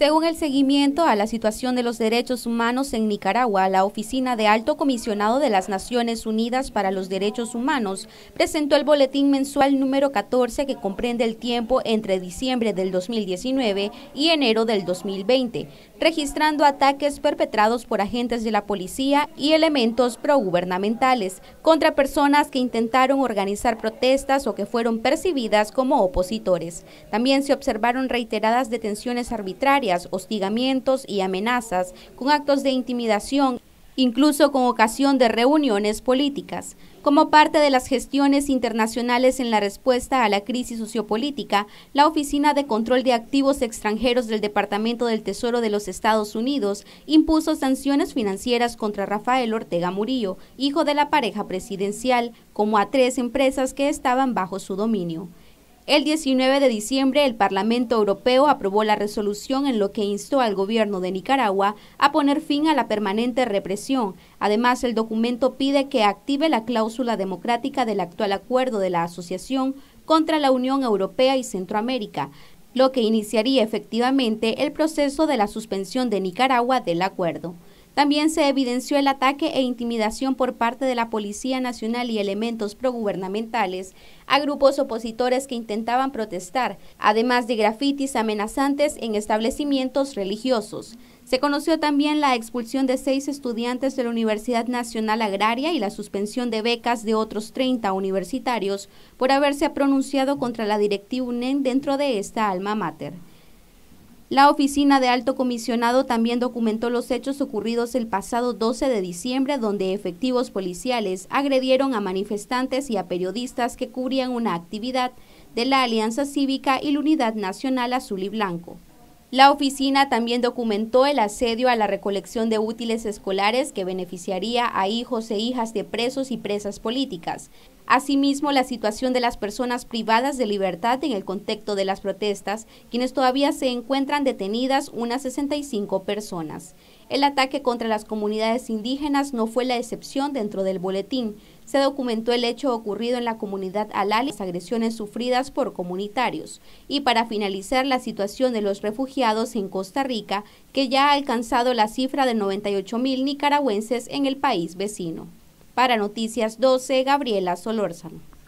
Según el seguimiento a la situación de los derechos humanos en Nicaragua, la Oficina de Alto Comisionado de las Naciones Unidas para los Derechos Humanos presentó el boletín mensual número 14 que comprende el tiempo entre diciembre del 2019 y enero del 2020, registrando ataques perpetrados por agentes de la policía y elementos progubernamentales contra personas que intentaron organizar protestas o que fueron percibidas como opositores. También se observaron reiteradas detenciones arbitrarias hostigamientos y amenazas, con actos de intimidación, incluso con ocasión de reuniones políticas. Como parte de las gestiones internacionales en la respuesta a la crisis sociopolítica, la Oficina de Control de Activos Extranjeros del Departamento del Tesoro de los Estados Unidos impuso sanciones financieras contra Rafael Ortega Murillo, hijo de la pareja presidencial, como a tres empresas que estaban bajo su dominio. El 19 de diciembre, el Parlamento Europeo aprobó la resolución en lo que instó al gobierno de Nicaragua a poner fin a la permanente represión. Además, el documento pide que active la cláusula democrática del actual acuerdo de la Asociación contra la Unión Europea y Centroamérica, lo que iniciaría efectivamente el proceso de la suspensión de Nicaragua del acuerdo. También se evidenció el ataque e intimidación por parte de la Policía Nacional y elementos progubernamentales a grupos opositores que intentaban protestar, además de grafitis amenazantes en establecimientos religiosos. Se conoció también la expulsión de seis estudiantes de la Universidad Nacional Agraria y la suspensión de becas de otros 30 universitarios por haberse pronunciado contra la directiva UNEN dentro de esta alma mater. La Oficina de Alto Comisionado también documentó los hechos ocurridos el pasado 12 de diciembre, donde efectivos policiales agredieron a manifestantes y a periodistas que cubrían una actividad de la Alianza Cívica y la Unidad Nacional Azul y Blanco. La oficina también documentó el asedio a la recolección de útiles escolares que beneficiaría a hijos e hijas de presos y presas políticas. Asimismo, la situación de las personas privadas de libertad en el contexto de las protestas, quienes todavía se encuentran detenidas unas 65 personas. El ataque contra las comunidades indígenas no fue la excepción dentro del boletín, se documentó el hecho ocurrido en la comunidad Alali, las agresiones sufridas por comunitarios. Y para finalizar, la situación de los refugiados en Costa Rica, que ya ha alcanzado la cifra de 98 mil nicaragüenses en el país vecino. Para Noticias 12, Gabriela Solórzano.